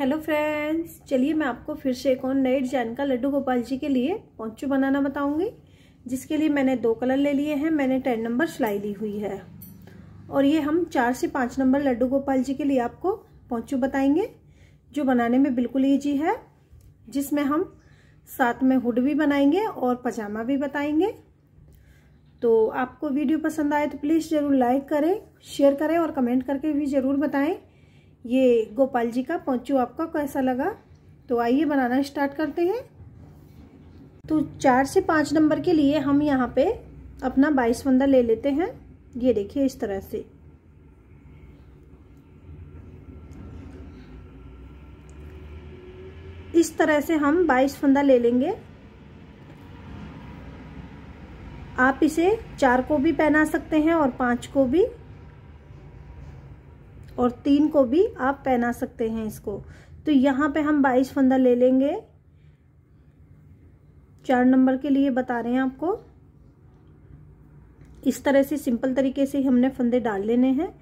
hello friends चलिए मैं आपको फिर से एक और नए डिजाइन का लड्डू गोपाल जी के लिए पोंचू बनाना बताऊंगी जिसके लिए मैंने दो कलर ले लिए हैं मैंने टेन नंबर सिलाई ली हुई है और ये हम चार से पाँच नंबर लड्डू गोपाल जी के लिए आपको पोंचू बताएंगे जो बनाने में बिल्कुल ईजी है जिसमें हम साथ में हुड भी बनाएंगे और पजामा भी बताएंगे तो आपको वीडियो पसंद आए तो प्लीज़ ज़रूर लाइक करें शेयर करें और कमेंट करके भी ज़रूर बताएं ये गोपाल जी का पंचू आपका कैसा लगा तो आइए बनाना स्टार्ट करते हैं तो चार से पाँच नंबर के लिए हम यहाँ पे अपना बाईस फंदा ले लेते हैं ये देखिए इस तरह से इस तरह से हम बाईस फंदा ले लेंगे आप इसे चार को भी पहना सकते हैं और पाँच को भी और तीन को भी आप पहना सकते हैं इसको तो यहाँ पे हम बाईस फंदा ले लेंगे चार नंबर के लिए बता रहे हैं आपको इस तरह से सिंपल तरीके से हमने फंदे डाल लेने हैं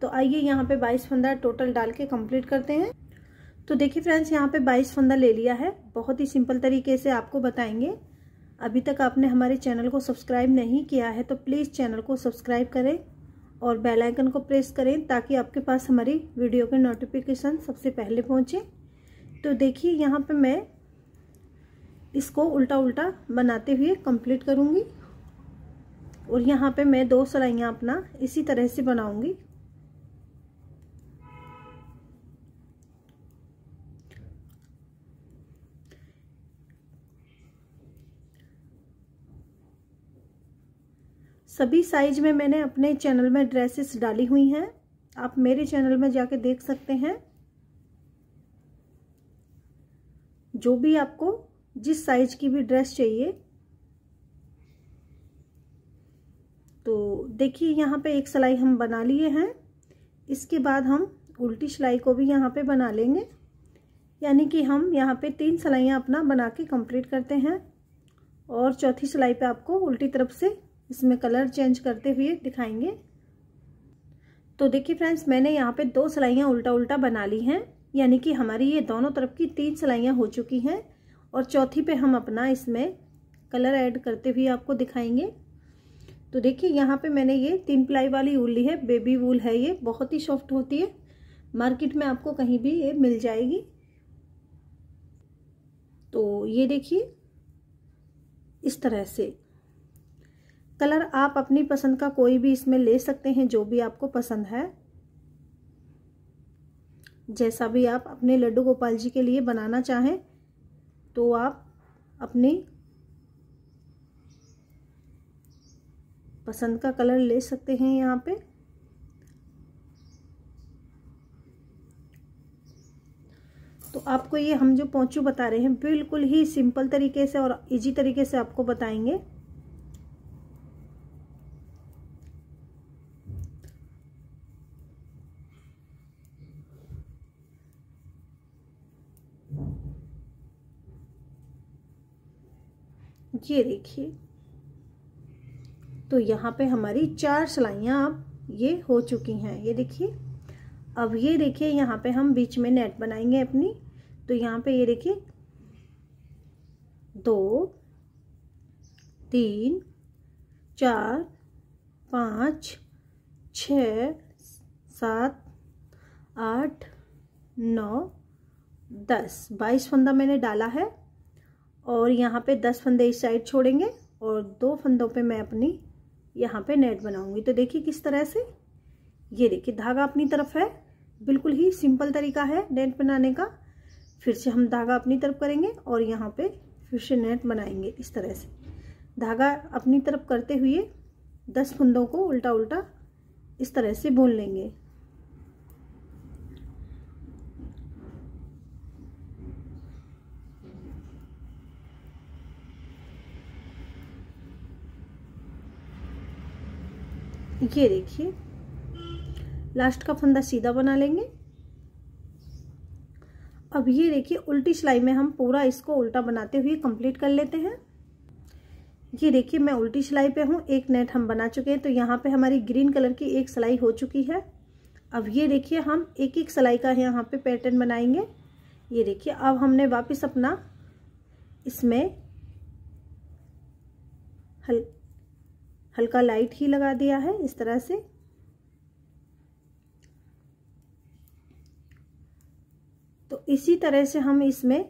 तो आइए यहाँ पे 22 फंदा टोटल डाल के कंप्लीट करते हैं तो देखिए फ्रेंड्स यहाँ पे 22 फंदा ले लिया है बहुत ही सिंपल तरीके से आपको बताएंगे अभी तक आपने हमारे चैनल को सब्सक्राइब नहीं किया है तो प्लीज़ चैनल को सब्सक्राइब करें और बेल आइकन को प्रेस करें ताकि आपके पास हमारी वीडियो के नोटिफिकेशन सबसे पहले पहुंचे तो देखिए यहाँ पे मैं इसको उल्टा उल्टा बनाते हुए कंप्लीट करूँगी और यहाँ पे मैं दो सलाइयाँ अपना इसी तरह से बनाऊँगी सभी साइज में मैंने अपने चैनल में ड्रेसेस डाली हुई हैं आप मेरे चैनल में जाके देख सकते हैं जो भी आपको जिस साइज की भी ड्रेस चाहिए तो देखिए यहाँ पे एक सिलाई हम बना लिए हैं इसके बाद हम उल्टी सिलाई को भी यहाँ पे बना लेंगे यानी कि हम यहाँ पे तीन सिलाइयाँ अपना बना के कंप्लीट करते हैं और चौथी सिलाई पे आपको उल्टी तरफ से इसमें कलर चेंज करते हुए दिखाएंगे तो देखिए फ्रेंड्स मैंने यहाँ पे दो सिलाइयाँ उल्टा उल्टा बना ली हैं यानी कि हमारी ये दोनों तरफ की तीन सिलाइयाँ हो चुकी हैं और चौथी पे हम अपना इसमें कलर ऐड करते हुए आपको दिखाएंगे तो देखिए यहाँ पे मैंने ये तीन प्लाई वाली ऊल ली है बेबी वूल है ये बहुत ही सॉफ्ट होती है मार्केट में आपको कहीं भी ये मिल जाएगी तो ये देखिए इस तरह से कलर आप अपनी पसंद का कोई भी इसमें ले सकते हैं जो भी आपको पसंद है जैसा भी आप अपने लड्डू गोपाल जी के लिए बनाना चाहें तो आप अपनी पसंद का कलर ले सकते हैं यहाँ पे तो आपको ये हम जो पौचू बता रहे हैं बिल्कुल ही सिंपल तरीके से और इजी तरीके से आपको बताएंगे ये देखिए तो यहाँ पे हमारी चार सिलाइयाँ अब ये हो चुकी हैं ये देखिए अब ये देखिए यहाँ पे हम बीच में नेट बनाएंगे अपनी तो यहाँ पे ये देखिए दो तीन चार पाँच छ सात आठ नौ दस बाईस फंदा मैंने डाला है और यहाँ पे दस फंदे इस साइड छोड़ेंगे और दो फंदों पे मैं अपनी यहाँ पे नेट बनाऊंगी तो देखिए किस तरह से ये देखिए धागा अपनी तरफ है बिल्कुल ही सिंपल तरीका है नेट बनाने का फिर से हम धागा अपनी तरफ करेंगे और यहाँ पे फिर से नेट बनाएंगे इस तरह से धागा अपनी तरफ करते हुए दस फंदों को उल्टा उल्टा इस तरह से बुन लेंगे ये देखिए लास्ट का फंदा सीधा बना लेंगे अब ये देखिए उल्टी सिलाई में हम पूरा इसको उल्टा बनाते हुए कंप्लीट कर लेते हैं ये देखिए मैं उल्टी सिलाई पे हूँ एक नेट हम बना चुके हैं तो यहाँ पे हमारी ग्रीन कलर की एक सिलाई हो चुकी है अब ये देखिए हम एक एक सिलाई का यहाँ पे पैटर्न बनाएंगे ये देखिए अब हमने वापस अपना इसमें हल हल्का लाइट ही लगा दिया है इस तरह से तो इसी तरह से हम इसमें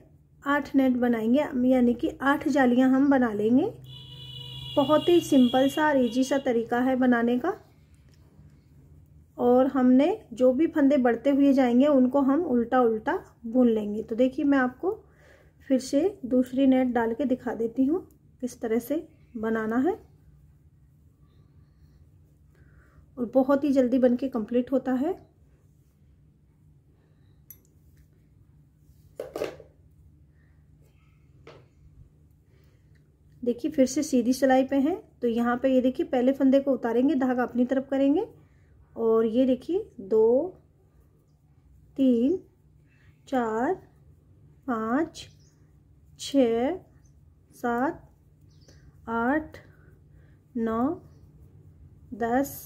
आठ नेट बनाएंगे यानी कि आठ जालियां हम बना लेंगे बहुत ही सिंपल सा और ईजी सा तरीका है बनाने का और हमने जो भी फंदे बढ़ते हुए जाएंगे उनको हम उल्टा उल्टा बुन लेंगे तो देखिए मैं आपको फिर से दूसरी नेट डाल के दिखा देती हूँ किस तरह से बनाना है और बहुत ही जल्दी बन के कम्प्लीट होता है देखिए फिर से सीधी सिलाई पे हैं तो यहाँ पे ये देखिए पहले फंदे को उतारेंगे धागा अपनी तरफ करेंगे और ये देखिए दो तीन चार पाँच छ सात आठ नौ दस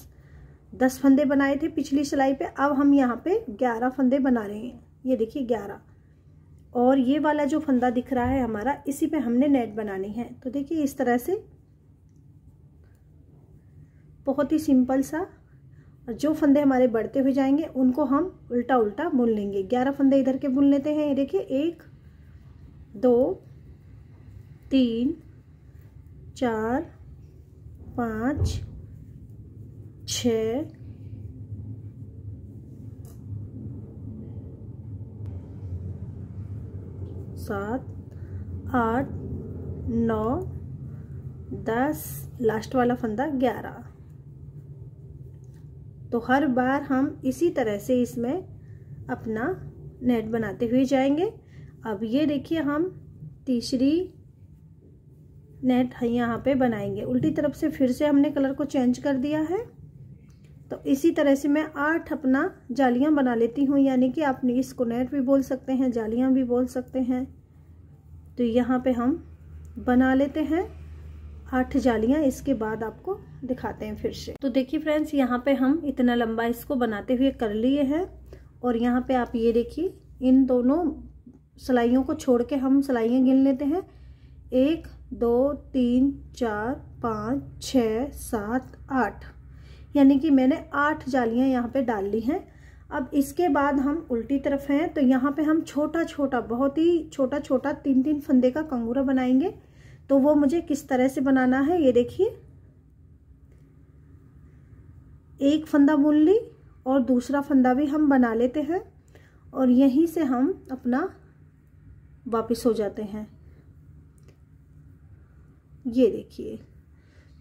दस फंदे बनाए थे पिछली सिलाई पे अब हम यहाँ पे ग्यारह फंदे बना रहे हैं ये देखिए ग्यारह और ये वाला जो फंदा दिख रहा है हमारा इसी पे हमने नेट बनानी है तो देखिए इस तरह से बहुत ही सिंपल सा और जो फंदे हमारे बढ़ते हुए जाएंगे उनको हम उल्टा उल्टा बुन लेंगे ग्यारह फंदे इधर के बुन लेते हैं ये देखिए एक दो तीन चार पाँच छ सात आठ नौ दस लास्ट वाला फंदा ग्यारह तो हर बार हम इसी तरह से इसमें अपना नेट बनाते हुए जाएंगे अब ये देखिए हम तीसरी नेट यहाँ पे बनाएंगे उल्टी तरफ से फिर से हमने कलर को चेंज कर दिया है तो इसी तरह से मैं आठ अपना जालियां बना लेती हूँ यानी कि आप इसको नेट भी बोल सकते हैं जालियां भी बोल सकते हैं तो यहाँ पे हम बना लेते हैं आठ जालियां इसके बाद आपको दिखाते हैं फिर से तो देखिए फ्रेंड्स यहाँ पे हम इतना लंबा इसको बनाते हुए कर लिए हैं और यहाँ पे आप ये देखिए इन दोनों सिलाइयों को छोड़ के हम सिलाइयाँ गिन लेते हैं एक दो तीन चार पाँच छ सात आठ यानी कि मैंने आठ जालियाँ यहाँ पे डाल ली हैं अब इसके बाद हम उल्टी तरफ हैं तो यहाँ पे हम छोटा छोटा बहुत ही छोटा छोटा तीन तीन फंदे का कंगूरा बनाएंगे तो वो मुझे किस तरह से बनाना है ये देखिए एक फंदा बुन ली और दूसरा फंदा भी हम बना लेते हैं और यहीं से हम अपना वापस हो जाते हैं ये देखिए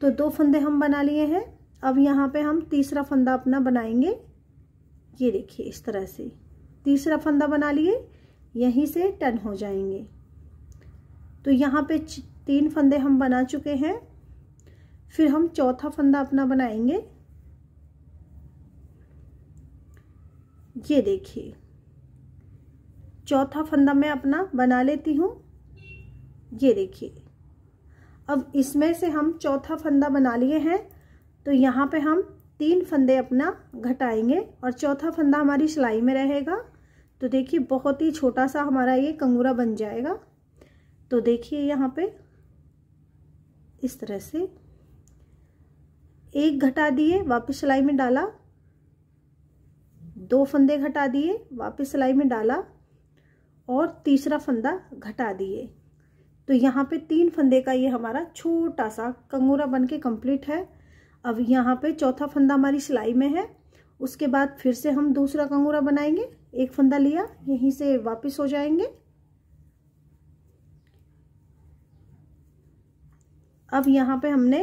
तो दो फंदे हम बना लिए हैं अब यहाँ पे हम तीसरा फंदा अपना बनाएंगे ये देखिए इस तरह से तीसरा फंदा बना लिए यहीं से टर्न हो जाएंगे तो यहाँ पे तीन फंदे हम बना चुके हैं फिर हम चौथा फंदा अपना बनाएंगे ये देखिए चौथा फंदा मैं अपना बना लेती हूँ ये देखिए अब इसमें से हम चौथा फंदा बना लिए हैं तो यहाँ पे हम तीन फंदे अपना घटाएंगे और चौथा फंदा हमारी सिलाई में रहेगा तो देखिए बहुत ही छोटा सा हमारा ये कंगूरा बन जाएगा तो देखिए यहाँ पे इस तरह से एक घटा दिए वापस सिलाई में डाला दो फंदे घटा दिए वापस सिलाई में डाला और तीसरा फंदा घटा दिए तो यहाँ पे तीन फंदे का ये हमारा छोटा सा कंगूरा बन के कम्प्लीट है अब यहाँ पे चौथा फंदा हमारी सिलाई में है उसके बाद फिर से हम दूसरा कंगूरा बनाएंगे एक फंदा लिया यहीं से वापस हो जाएंगे अब यहाँ पे हमने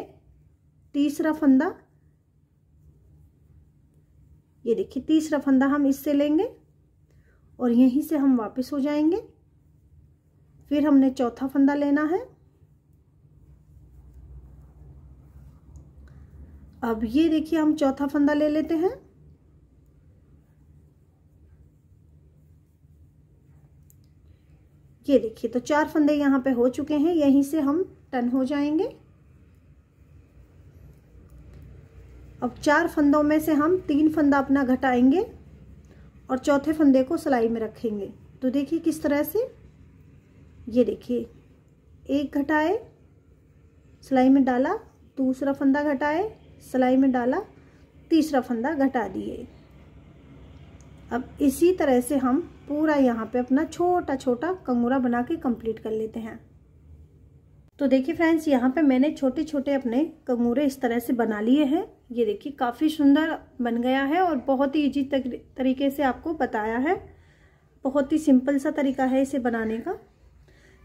तीसरा फंदा ये देखिए तीसरा फंदा हम इससे लेंगे और यहीं से हम वापस हो जाएंगे फिर हमने चौथा फंदा लेना है अब ये देखिए हम चौथा फंदा ले लेते हैं ये देखिए तो चार फंदे यहाँ पे हो चुके हैं यहीं से हम टन हो जाएंगे अब चार फंदों में से हम तीन फंदा अपना घटाएंगे और चौथे फंदे को सिलाई में रखेंगे तो देखिए किस तरह से ये देखिए एक घटाए सिलाई में डाला दूसरा फंदा घटाए सिलाई में डाला तीसरा फंदा घटा दिए अब इसी तरह से हम पूरा यहाँ पे अपना छोटा छोटा कंगूरा बना के कंप्लीट कर लेते हैं तो देखिए फ्रेंड्स यहाँ पे मैंने छोटे छोटे अपने कंगूरे इस तरह से बना लिए हैं ये देखिए काफ़ी सुंदर बन गया है और बहुत ही ईजी तरीके से आपको बताया है बहुत ही सिंपल सा तरीका है इसे बनाने का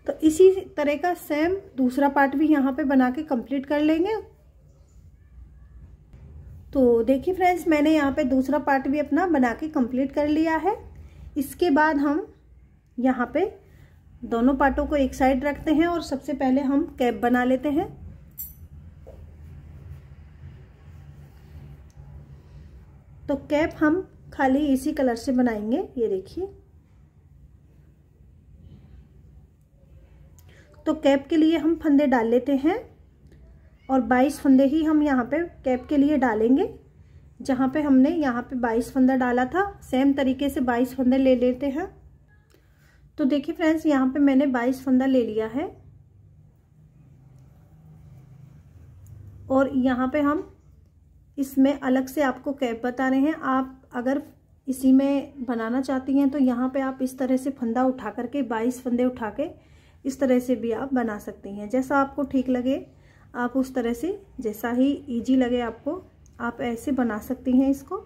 तो इसी तरह का सेम दूसरा पार्ट भी यहाँ पे बना के कंप्लीट कर लेंगे तो देखिए फ्रेंड्स मैंने यहाँ पे दूसरा पार्ट भी अपना बना के कंप्लीट कर लिया है इसके बाद हम यहाँ पे दोनों पार्टों को एक साइड रखते हैं और सबसे पहले हम कैप बना लेते हैं तो कैप हम खाली इसी कलर से बनाएंगे ये देखिए तो कैप के लिए हम फंदे डाल लेते हैं और 22 फंदे ही हम यहाँ पे कैप के लिए डालेंगे जहाँ पे हमने यहाँ पे 22 फंदा डाला था सेम तरीके से 22 फंदे ले लेते हैं तो देखिए फ्रेंड्स यहाँ पे मैंने 22 फंदा ले लिया है और यहाँ पे हम इसमें अलग से आपको कैप बता रहे हैं आप अगर इसी में बनाना चाहती हैं तो यहाँ पे आप इस तरह से फंदा उठा करके 22 फंदे उठा के इस तरह से भी आप बना सकती हैं जैसा आपको ठीक लगे आप उस तरह से जैसा ही इजी लगे आपको आप ऐसे बना सकती हैं इसको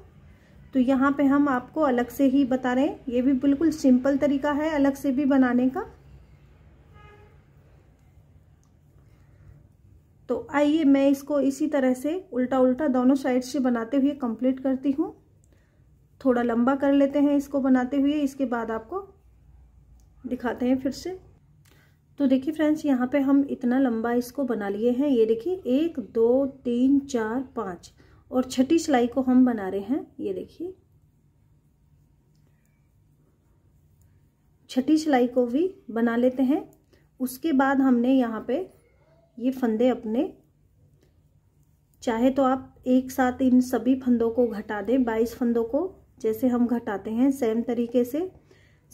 तो यहाँ पे हम आपको अलग से ही बता रहे हैं ये भी बिल्कुल सिंपल तरीका है अलग से भी बनाने का तो आइए मैं इसको इसी तरह से उल्टा उल्टा दोनों साइड से बनाते हुए कंप्लीट करती हूँ थोड़ा लंबा कर लेते हैं इसको बनाते हुए इसके बाद आपको दिखाते हैं फिर से तो देखिए फ्रेंड्स यहाँ पे हम इतना लंबा इसको बना लिए हैं ये देखिए एक दो तीन चार पाँच और छठी सिलाई को हम बना रहे हैं ये देखिए छठी सिलाई को भी बना लेते हैं उसके बाद हमने यहाँ पे ये फंदे अपने चाहे तो आप एक साथ इन सभी फंदों को घटा दें बाईस फंदों को जैसे हम घटाते हैं सेम तरीके से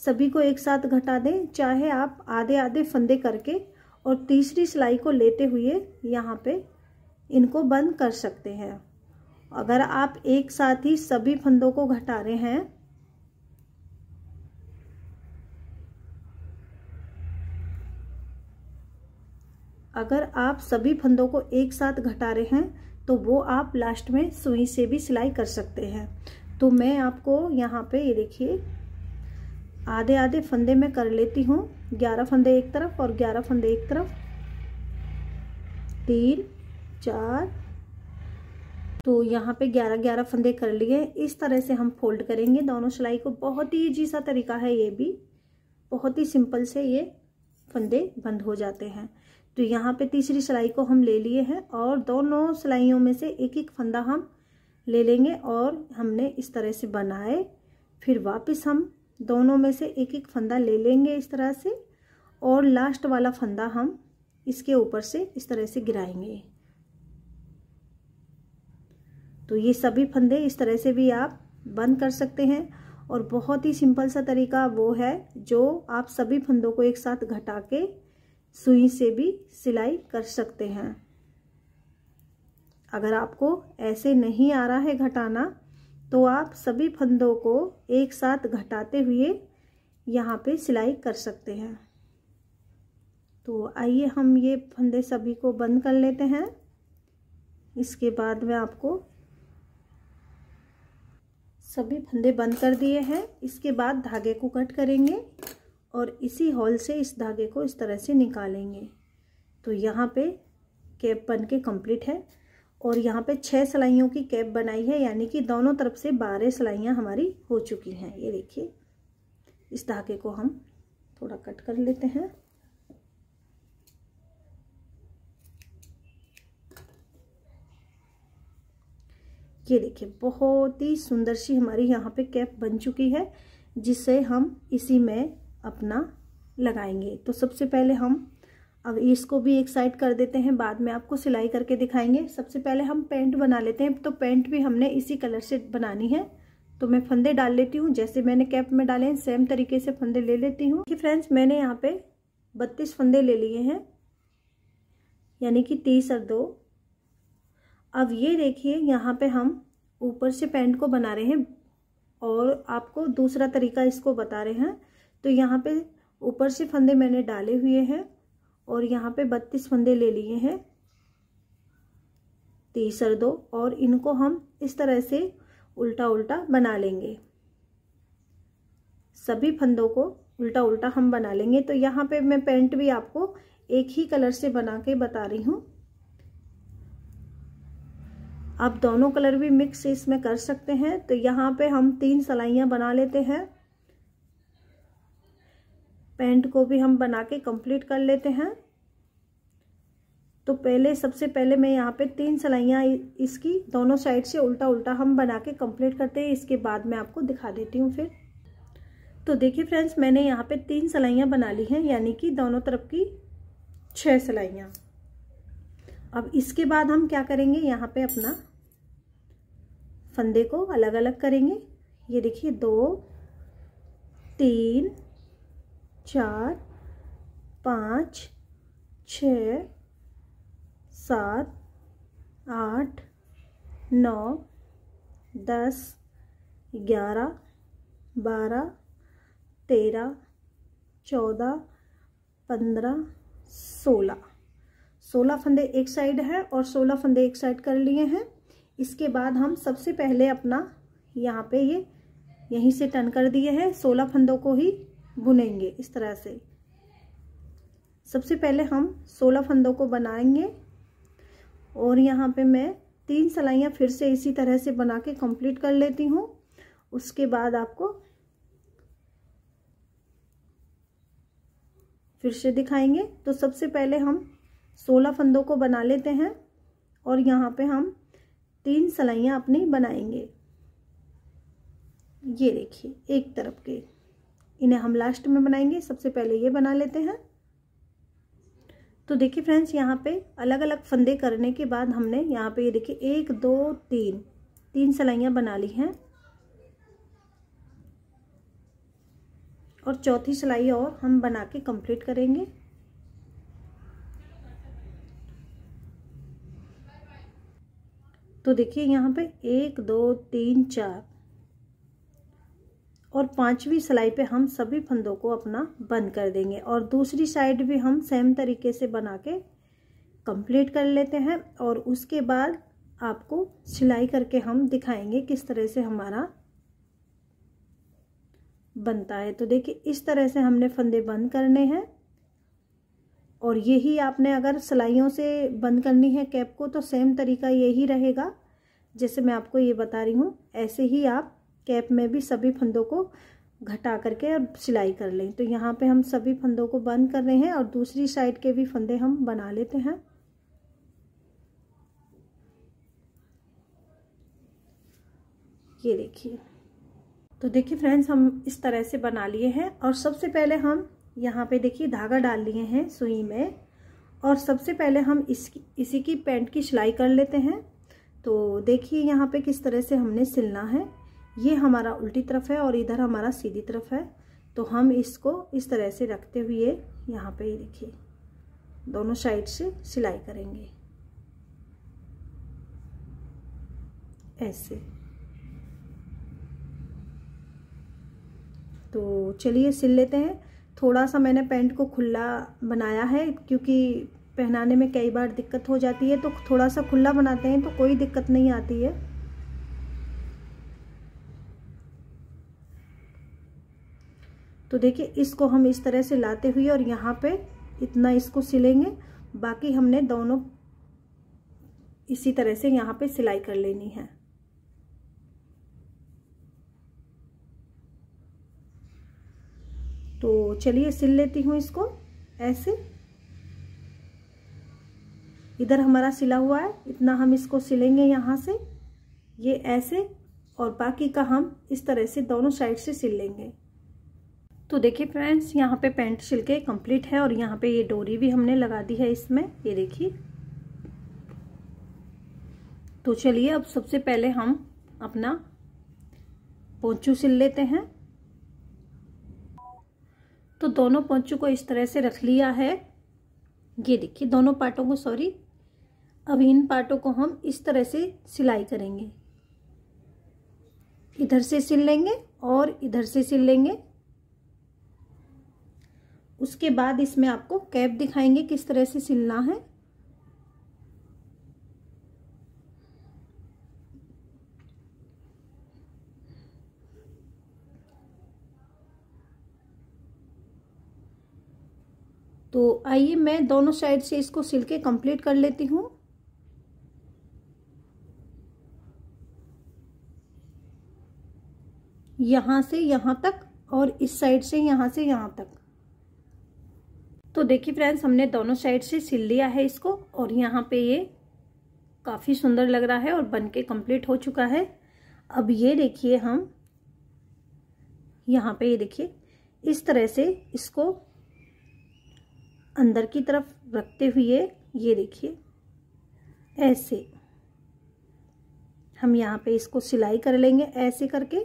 सभी को एक साथ घटा दें चाहे आप आधे आधे फंदे करके और तीसरी सिलाई को लेते हुए यहाँ पे इनको बंद कर सकते हैं अगर आप एक साथ ही सभी फंदों को घटा रहे हैं अगर आप सभी फंदों को एक साथ घटा रहे हैं तो वो आप लास्ट में सुई से भी सिलाई कर सकते हैं तो मैं आपको यहाँ पे ये देखिए आधे आधे फंदे में कर लेती हूँ ग्यारह फंदे एक तरफ और ग्यारह फंदे एक तरफ तीन चार तो यहाँ पे ग्यारह ग्यारह फंदे कर लिए इस तरह से हम फोल्ड करेंगे दोनों सिलाई को बहुत ही ईजी सा तरीका है ये भी बहुत ही सिंपल से ये फंदे बंद हो जाते हैं तो यहाँ पे तीसरी सिलाई को हम ले लिए हैं और दोनों सिलाइयों में से एक एक फंदा हम ले लेंगे और हमने इस तरह से बनाए फिर वापस हम दोनों में से एक एक फंदा ले लेंगे इस तरह से और लास्ट वाला फंदा हम इसके ऊपर से इस तरह से गिराएंगे तो ये सभी फंदे इस तरह से भी आप बंद कर सकते हैं और बहुत ही सिंपल सा तरीका वो है जो आप सभी फंदों को एक साथ घटा के सुई से भी सिलाई कर सकते हैं अगर आपको ऐसे नहीं आ रहा है घटाना तो आप सभी फंदों को एक साथ घटाते हुए यहाँ पे सिलाई कर सकते हैं तो आइए हम ये फंदे सभी को बंद कर लेते हैं इसके बाद में आपको सभी फंदे बंद कर दिए हैं इसके बाद धागे को कट करेंगे और इसी हॉल से इस धागे को इस तरह से निकालेंगे तो यहाँ पे कैप बन के कम्प्लीट है और यहाँ पे छह सिलाइयों की कैप बनाई है यानी कि दोनों तरफ से बारह सिलाइयाँ हमारी हो चुकी हैं ये देखिए इस धागे को हम थोड़ा कट कर लेते हैं ये देखिए बहुत ही सुंदर सी हमारी यहाँ पे कैप बन चुकी है जिसे हम इसी में अपना लगाएंगे तो सबसे पहले हम अब इसको भी एक साइड कर देते हैं बाद में आपको सिलाई करके दिखाएंगे सबसे पहले हम पैंट बना लेते हैं तो पैंट भी हमने इसी कलर से बनानी है तो मैं फंदे डाल लेती हूँ जैसे मैंने कैप में डाले हैं सेम तरीके से फंदे ले लेती हूँ कि फ्रेंड्स मैंने यहाँ पे बत्तीस फंदे ले लिए हैं यानी कि तीस और दो अब ये देखिए यहाँ पे हम ऊपर से पेंट को बना रहे हैं और आपको दूसरा तरीका इसको बता रहे हैं तो यहाँ पे ऊपर से फंदे मैंने डाले हुए हैं और यहाँ पे बत्तीस फंदे ले लिए हैं तीसर दो और इनको हम इस तरह से उल्टा उल्टा बना लेंगे सभी फंदों को उल्टा उल्टा हम बना लेंगे तो यहाँ पे मैं पेंट भी आपको एक ही कलर से बना के बता रही हूँ आप दोनों कलर भी मिक्स इसमें कर सकते हैं तो यहाँ पे हम तीन सलाइयाँ बना लेते हैं पैंट को भी हम बना के कंप्लीट कर लेते हैं तो पहले सबसे पहले मैं यहाँ पे तीन सिलाइयाँ इसकी दोनों साइड से उल्टा उल्टा हम बना के कंप्लीट करते हैं इसके बाद मैं आपको दिखा देती हूँ फिर तो देखिए फ्रेंड्स मैंने यहाँ पे तीन सिलाइयाँ बना ली हैं यानी कि दोनों तरफ की छः सिलाइयाँ अब इसके बाद हम क्या करेंगे यहाँ पे अपना फंदे को अलग अलग करेंगे ये देखिए दो तीन चार पाँच छ सात आठ नौ दस ग्यारह बारह तेरह चौदह पंद्रह सोलह सोलह फंदे एक साइड है और सोलह फंदे एक साइड कर लिए हैं इसके बाद हम सबसे पहले अपना यहाँ पे ये यहीं से टर्न कर दिए हैं सोलह फंदों को ही बुनेंगे इस तरह से सबसे पहले हम सोलह फंदों को बनाएंगे और यहाँ पे मैं तीन सलाइयाँ फिर से इसी तरह से बना के कंप्लीट कर लेती हूँ उसके बाद आपको फिर से दिखाएंगे तो सबसे पहले हम सोलह फंदों को बना लेते हैं और यहाँ पे हम तीन सलाइयाँ अपनी बनाएंगे ये देखिए एक तरफ के इन्हें हम लास्ट में बनाएंगे सबसे पहले ये बना लेते हैं तो देखिए फ्रेंड्स यहाँ पे अलग अलग फंदे करने के बाद हमने यहाँ पे ये देखिए एक दो तीन तीन सिलाइयाँ बना ली हैं और चौथी सिलाई और हम बना के कंप्लीट करेंगे तो देखिए यहाँ पे एक दो तीन चार और पांचवी सिलाई पे हम सभी फंदों को अपना बंद कर देंगे और दूसरी साइड भी हम सेम तरीके से बना के कंप्लीट कर लेते हैं और उसके बाद आपको सिलाई करके हम दिखाएंगे किस तरह से हमारा बनता है तो देखिए इस तरह से हमने फंदे बंद करने हैं और यही आपने अगर सिलाइयों से बंद करनी है कैप को तो सेम तरीका यही रहेगा जैसे मैं आपको ये बता रही हूँ ऐसे ही आप कैप में भी सभी फंदों को घटा करके और सिलाई कर लें तो यहाँ पे हम सभी फंदों को बंद कर रहे हैं और दूसरी साइड के भी फंदे हम बना लेते हैं ये देखिए तो देखिए फ्रेंड्स हम इस तरह से बना लिए हैं और सबसे पहले हम यहाँ पे देखिए धागा डाल लिए हैं सुई में और सबसे पहले हम इसकी इसी की पैंट की सिलाई कर लेते हैं तो देखिए यहाँ पे किस तरह से हमने सिलना है ये हमारा उल्टी तरफ है और इधर हमारा सीधी तरफ है तो हम इसको इस तरह से रखते हुए यहाँ पे ही देखिए दोनों साइड से सिलाई करेंगे ऐसे तो चलिए सिल लेते हैं थोड़ा सा मैंने पैंट को खुला बनाया है क्योंकि पहनाने में कई बार दिक्कत हो जाती है तो थोड़ा सा खुला बनाते हैं तो कोई दिक्कत नहीं आती है तो देखिए इसको हम इस तरह से लाते हुए और यहाँ पे इतना इसको सिलेंगे बाकी हमने दोनों इसी तरह से यहाँ पे सिलाई कर लेनी है तो चलिए सिल लेती हूँ इसको ऐसे इधर हमारा सिला हुआ है इतना हम इसको सिलेंगे यहाँ से ये ऐसे और बाकी का हम इस तरह से दोनों साइड से सिल लेंगे तो देखिए फ्रेंड्स यहाँ पे पेंट सिल के कम्प्लीट है और यहाँ पे ये डोरी भी हमने लगा दी है इसमें ये देखिए तो चलिए अब सबसे पहले हम अपना पोंचू सिल लेते हैं तो दोनों पोंचू को इस तरह से रख लिया है ये देखिए दोनों पार्टों को सॉरी अब इन पार्टों को हम इस तरह से सिलाई करेंगे इधर से सिल लेंगे और इधर से सिल लेंगे उसके बाद इसमें आपको कैप दिखाएंगे किस तरह से सिलना है तो आइए मैं दोनों साइड से इसको सिल के कंप्लीट कर लेती हूँ यहाँ से यहाँ तक और इस साइड से यहाँ से यहाँ तक तो देखिए फ्रेंड्स हमने दोनों साइड से सिल लिया है इसको और यहाँ पे ये काफ़ी सुंदर लग रहा है और बन के कम्प्लीट हो चुका है अब ये देखिए हम यहाँ पे ये देखिए इस तरह से इसको अंदर की तरफ रखते हुए ये देखिए ऐसे हम यहाँ पे इसको सिलाई कर लेंगे ऐसे करके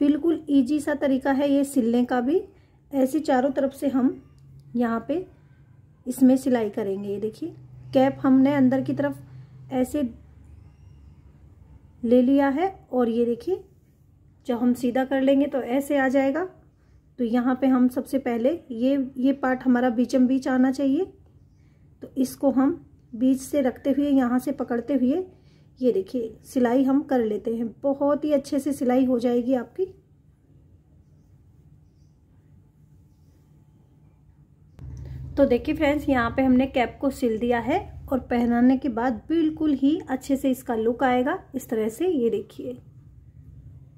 बिल्कुल इजी सा तरीका है ये सिलने का भी ऐसे चारों तरफ से हम यहाँ पे इसमें सिलाई करेंगे ये देखिए कैप हमने अंदर की तरफ ऐसे ले लिया है और ये देखिए जब हम सीधा कर लेंगे तो ऐसे आ जाएगा तो यहाँ पे हम सबसे पहले ये ये पार्ट हमारा बीचम बीच आना चाहिए तो इसको हम बीच से रखते हुए यहाँ से पकड़ते हुए ये देखिए सिलाई हम कर लेते हैं बहुत ही अच्छे से सिलाई हो जाएगी आपकी तो देखिए फ्रेंड्स यहाँ पे हमने कैप को सिल दिया है और पहनाने के बाद बिल्कुल ही अच्छे से इसका लुक आएगा इस तरह से ये देखिए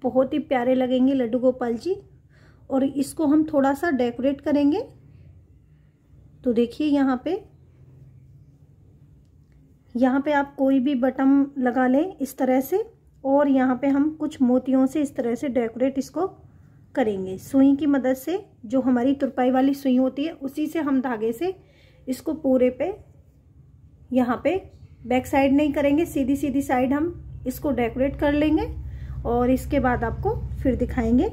बहुत ही प्यारे लगेंगे लड्डू गोपाल जी और इसको हम थोड़ा सा डेकोरेट करेंगे तो देखिए यहाँ पे यहाँ पे आप कोई भी बटम लगा लें इस तरह से और यहाँ पे हम कुछ मोतियों से इस तरह से डेकोरेट इसको करेंगे सुई की मदद से जो हमारी तुरपाई वाली सुई होती है उसी से हम धागे से इसको पूरे पे यहाँ पे बैक साइड नहीं करेंगे सीधी सीधी साइड हम इसको डेकोरेट कर लेंगे और इसके बाद आपको फिर दिखाएंगे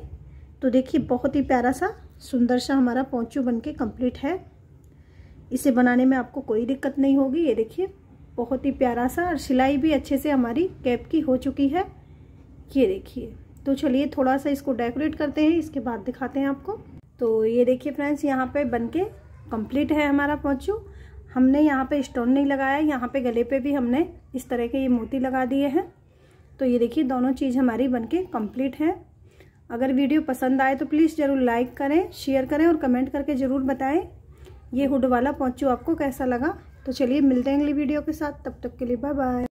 तो देखिए बहुत ही प्यारा सा सुंदर सा हमारा पोंचू बन के कम्प्लीट है इसे बनाने में आपको कोई दिक्कत नहीं होगी ये देखिए बहुत ही प्यारा सा और सिलाई भी अच्छे से हमारी कैप की हो चुकी है ये देखिए तो चलिए थोड़ा सा इसको डेकोरेट करते हैं इसके बाद दिखाते हैं आपको तो ये देखिए फ्रेंड्स यहाँ पे बनके कंप्लीट है हमारा पोचू हमने यहाँ पे स्टोन नहीं लगाया यहाँ पे गले पे भी हमने इस तरह के ये मोती लगा दिए हैं तो ये देखिए दोनों चीज़ हमारी के कंप्लीट है अगर वीडियो पसंद आए तो प्लीज़ ज़रूर लाइक करें शेयर करें और कमेंट करके ज़रूर बताएं ये हुड वाला पोचू आपको कैसा लगा तो चलिए मिलते हैं अगली वीडियो के साथ तब तक के लिए बाय बाय